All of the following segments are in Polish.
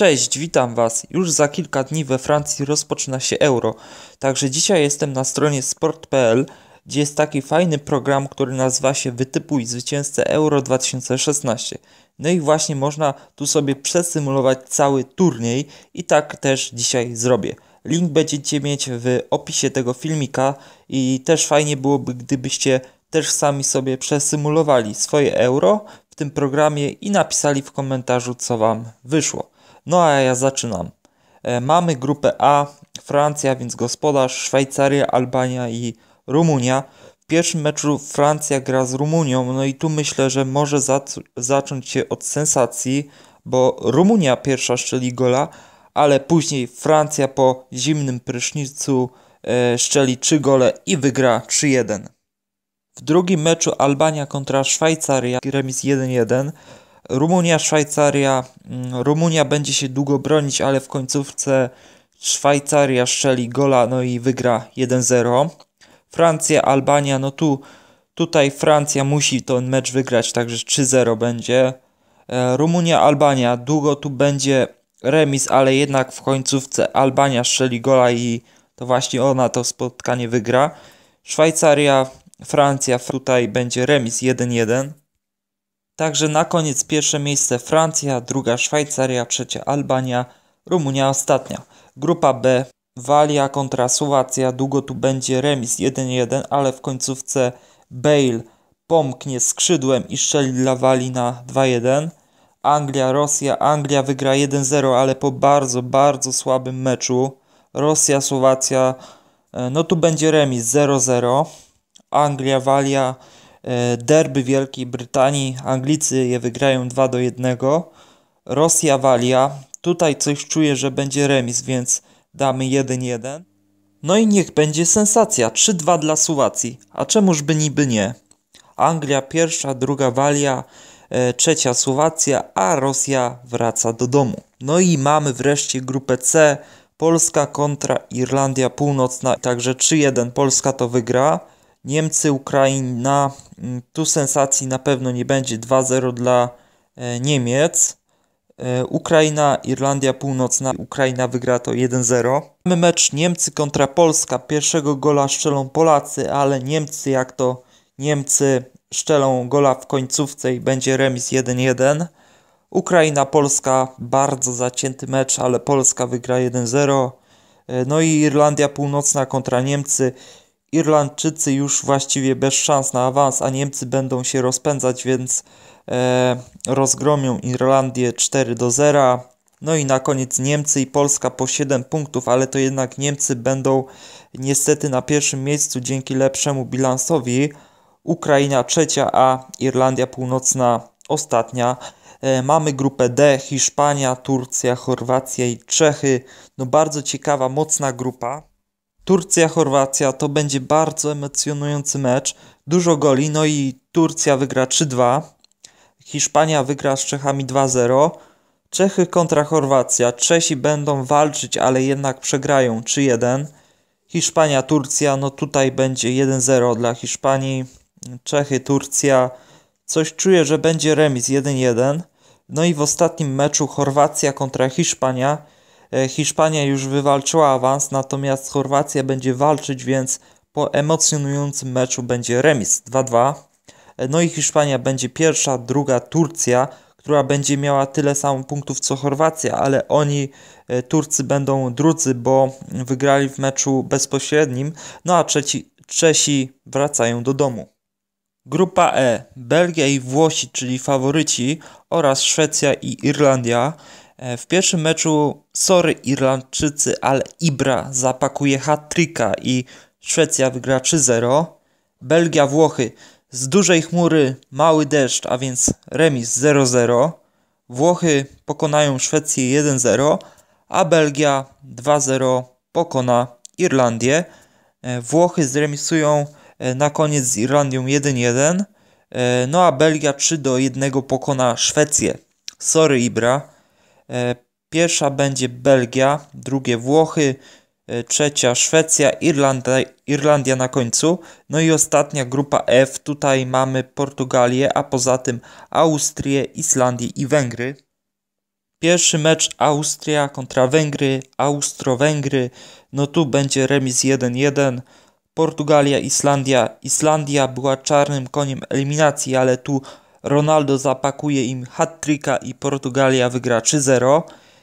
Cześć, witam Was. Już za kilka dni we Francji rozpoczyna się euro, także dzisiaj jestem na stronie sport.pl, gdzie jest taki fajny program, który nazywa się Wytypuj zwycięzcę Euro 2016. No i właśnie można tu sobie przesymulować cały turniej i tak też dzisiaj zrobię. Link będziecie mieć w opisie tego filmika i też fajnie byłoby, gdybyście też sami sobie przesymulowali swoje euro w tym programie i napisali w komentarzu, co Wam wyszło. No a ja zaczynam. E, mamy grupę A, Francja, więc gospodarz, Szwajcaria, Albania i Rumunia. W pierwszym meczu Francja gra z Rumunią, no i tu myślę, że może zac- zacząć się od sensacji, bo Rumunia pierwsza szczeli gola, ale później Francja po zimnym prysznicu e, szczeli 3 gole i wygra 3-1. W drugim meczu Albania kontra Szwajcaria remis 1-1. Rumunia, Szwajcaria. Mm, Rumunia będzie się długo bronić, ale w końcówce Szwajcaria strzeli gola, no i wygra 1-0. Francja, Albania, no tu tutaj Francja musi ten mecz wygrać, także 3-0 będzie. E, Rumunia, Albania, długo tu będzie remis, ale jednak w końcówce Albania strzeli gola i to właśnie ona to spotkanie wygra. Szwajcaria, Francja, tutaj będzie remis 1-1. Także na koniec pierwsze miejsce Francja, druga Szwajcaria, trzecia Albania, Rumunia ostatnia. Grupa B Walia kontra Słowacja, długo tu będzie remis 1-1, ale w końcówce Bale pomknie skrzydłem i strzeli dla Walii na 2-1. Anglia, Rosja, Anglia wygra 1-0, ale po bardzo, bardzo słabym meczu. Rosja, Słowacja, e, no tu będzie remis 0-0. Anglia, Walia E, derby Wielkiej Brytanii. Anglicy je wygrają 2 do 1. Rosja Walia. Tutaj coś czuję, że będzie remis, więc damy 1-1. No i niech będzie sensacja. 3-2 dla Słowacji. A czemuż by niby nie? Anglia pierwsza, druga Walia, e, trzecia Słowacja, a Rosja wraca do domu. No i mamy wreszcie grupę C. Polska kontra Irlandia Północna. Także 3-1 Polska to wygra. Niemcy, Ukraina. Mm, tu sensacji na pewno nie będzie 2-0 dla e, Niemiec. E, Ukraina, Irlandia Północna. Ukraina wygra to 1-0. Mamy mecz Niemcy kontra Polska. Pierwszego gola szczelą Polacy, ale Niemcy, jak to Niemcy, szczelą gola w końcówce i będzie remis 1-1. Ukraina, Polska, bardzo zacięty mecz, ale Polska wygra 1-0. E, no i Irlandia Północna kontra Niemcy. Irlandczycy już właściwie bez szans na awans, a Niemcy będą się rozpędzać, więc e, rozgromią Irlandię 4 do 0. No i na koniec Niemcy i Polska po 7 punktów, ale to jednak Niemcy będą niestety na pierwszym miejscu dzięki lepszemu bilansowi. Ukraina trzecia, a Irlandia Północna ostatnia. E, mamy grupę D, Hiszpania, Turcja, Chorwacja i Czechy. No bardzo ciekawa, mocna grupa. Turcja-Chorwacja to będzie bardzo emocjonujący mecz. Dużo goli, no i Turcja wygra 3-2. Hiszpania wygra z Czechami 2-0. Czechy kontra Chorwacja. Czesi będą walczyć, ale jednak przegrają 3-1. Hiszpania, Turcja, no tutaj będzie 1-0 dla Hiszpanii. Czechy, Turcja. Coś czuję, że będzie remis 1-1. No i w ostatnim meczu Chorwacja kontra Hiszpania. E, Hiszpania już wywalczyła awans, natomiast Chorwacja będzie walczyć, więc po emocjonującym meczu będzie remis 2-2. E, no i Hiszpania będzie pierwsza, druga Turcja, która będzie miała tyle samo punktów co Chorwacja, ale oni, e, Turcy, będą drudzy, bo wygrali w meczu bezpośrednim, no a trzeci, Czesi wracają do domu. Grupa E: Belgia i Włosi, czyli faworyci, oraz Szwecja i Irlandia. E, w pierwszym meczu, sorry Irlandczycy, ale Ibra zapakuje hat-tricka i Szwecja wygra 3-0. Belgia, Włochy z dużej chmury mały deszcz, a więc remis 0-0. Włochy pokonają Szwecję 1-0, a Belgia 2-0 pokona Irlandię. E, Włochy zremisują e, na koniec z Irlandią 1-1. No a Belgia 3 do 1 pokona Szwecję. Sorry Ibra. E, pierwsza będzie Belgia, drugie Włochy, e, trzecia Szwecja, Irlanda, Irlandia na końcu. No i ostatnia grupa F, tutaj mamy Portugalię, a poza tym Austrię, Islandię i Węgry. Pierwszy mecz Austria kontra Węgry, Austro-Węgry. No tu będzie remis 1-1. Portugalia, Islandia. Islandia była czarnym koniem eliminacji, ale tu Ronaldo zapakuje im hat-tricka i Portugalia wygra 3-0.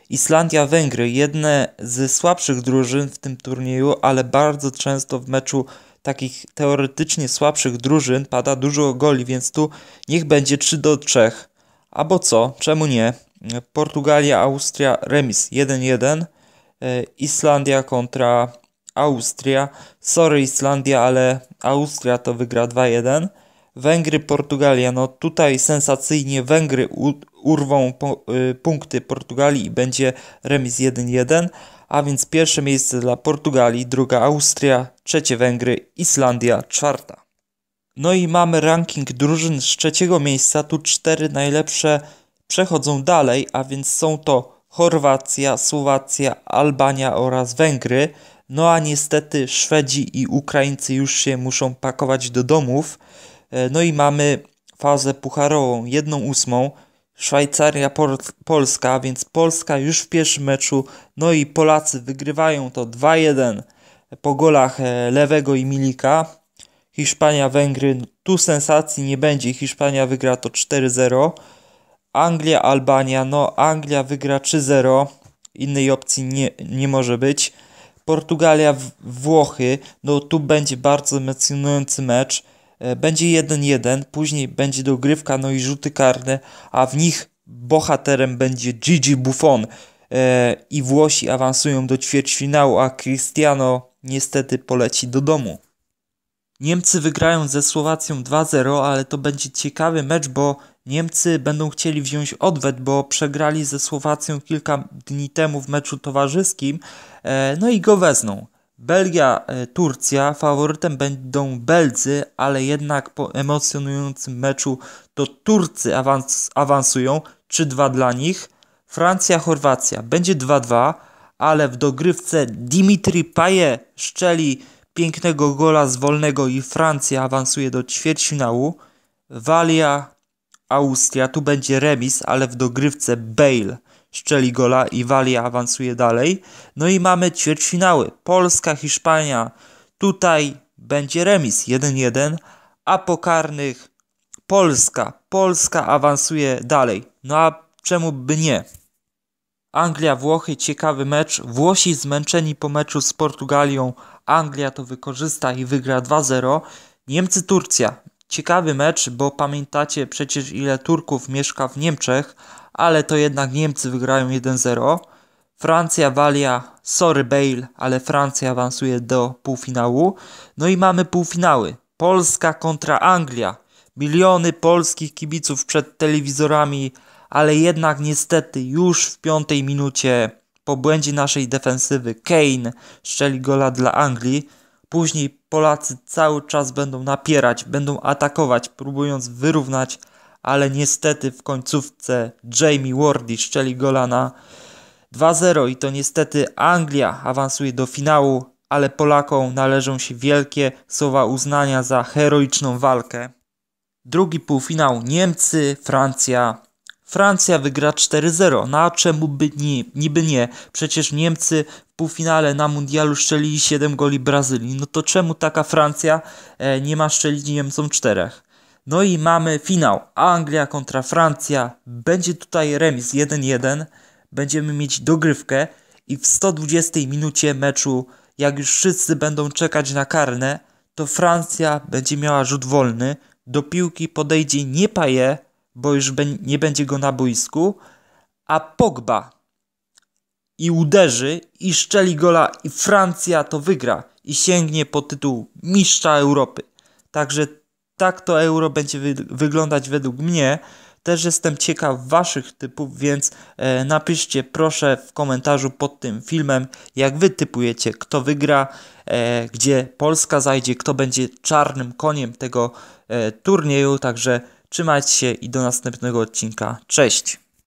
Islandia, Węgry, jedne z słabszych drużyn w tym turnieju, ale bardzo często w meczu takich teoretycznie słabszych drużyn pada dużo goli, więc tu niech będzie 3 do 3. Albo co? Czemu nie? Portugalia, Austria, remis 1-1. E, Islandia kontra Austria. Sorry Islandia, ale Austria to wygra 2-1. Węgry, Portugalia. No tutaj sensacyjnie Węgry urwą y, punkty Portugalii i będzie remis 1-1. A więc pierwsze miejsce dla Portugalii, druga Austria, trzecie Węgry, Islandia, czwarta. No i mamy ranking drużyn z trzeciego miejsca. Tu cztery najlepsze przechodzą dalej, a więc są to Chorwacja, Słowacja, Albania oraz Węgry. No a niestety Szwedzi i Ukraińcy już się muszą pakować do domów. E, no i mamy fazę pucharową, jedną ósmą. Szwajcaria, Pol Polska, więc Polska już w pierwszym meczu. No i Polacy wygrywają to 2-1 po golach e, lewego i Milika. Hiszpania, Węgry, tu sensacji nie będzie. Hiszpania wygra to 4-0. Anglia, Albania, no Anglia wygra 3-0. Innej opcji nie, nie może być. Portugalia, Włochy, no tu będzie bardzo emocjonujący mecz. E, będzie 1-1, później będzie dogrywka, no i rzuty karne, a w nich bohaterem będzie Gigi Buffon e, i Włosi awansują do ćwierćfinału, a Cristiano niestety poleci do domu. Niemcy wygrają ze Słowacją 2-0, ale to będzie ciekawy mecz, bo Niemcy będą chcieli wziąć odwet, bo przegrali ze Słowacją kilka dni temu w meczu towarzyskim, e, no i go wezną. Belgia-Turcja e, faworytem będą Belcy, ale jednak po emocjonującym meczu to Turcy awans awansują 3-2 dla nich. Francja-Chorwacja będzie 2-2, ale w dogrywce Dimitri Payet szczeli pięknego gola z wolnego i Francja awansuje do ćwierćfinału. Walia-Austria tu będzie remis, ale w dogrywce Bale szczeli gola i Walia awansuje dalej. No i mamy ćwierćfinały. Polska, Hiszpania. Tutaj będzie remis 1-1, a po karnych Polska. Polska awansuje dalej. No a czemu by nie? Anglia, Włochy, ciekawy mecz. Włosi zmęczeni po meczu z Portugalią. Anglia to wykorzysta i wygra 2-0. Niemcy, Turcja. Ciekawy mecz, bo pamiętacie przecież ile Turków mieszka w Niemczech, ale to jednak Niemcy wygrają 1-0. Francja, Walia, sorry Bale, ale Francja awansuje do półfinału. No i mamy półfinały. Polska kontra Anglia. Miliony polskich kibiców przed telewizorami, ale jednak niestety już w piątej minucie po błędzie naszej defensywy Kane szczeli gola dla Anglii. Później Polacy cały czas będą napierać, będą atakować, próbując wyrównać, ale niestety w końcówce Jamie Wardy szczeli golana 2-0 i to niestety Anglia awansuje do finału, ale Polakom należą się wielkie słowa uznania za heroiczną walkę. Drugi półfinał Niemcy, Francja, Francja wygra 4-0. Na no czemu by nie, niby nie? Przecież Niemcy w półfinale na mundialu szczelili 7 goli Brazylii. No to czemu taka Francja e, nie ma szczelić Niemcom 4? No i mamy finał. Anglia kontra Francja. Będzie tutaj remis 1-1. Będziemy mieć dogrywkę i w 120 minucie meczu, jak już wszyscy będą czekać na karne, to Francja będzie miała rzut wolny. Do piłki podejdzie nie Paye, bo już nie będzie go na boisku, a Pogba i uderzy i szczeli gola i Francja to wygra i sięgnie po tytuł mistrza Europy. Także tak to euro będzie wy wyglądać według mnie. Też jestem ciekaw waszych typów, więc e, napiszcie proszę w komentarzu pod tym filmem, jak wy typujecie, kto wygra, e, gdzie Polska zajdzie, kto będzie czarnym koniem tego e, turnieju. Także Trzymajcie się i do następnego odcinka. Cześć!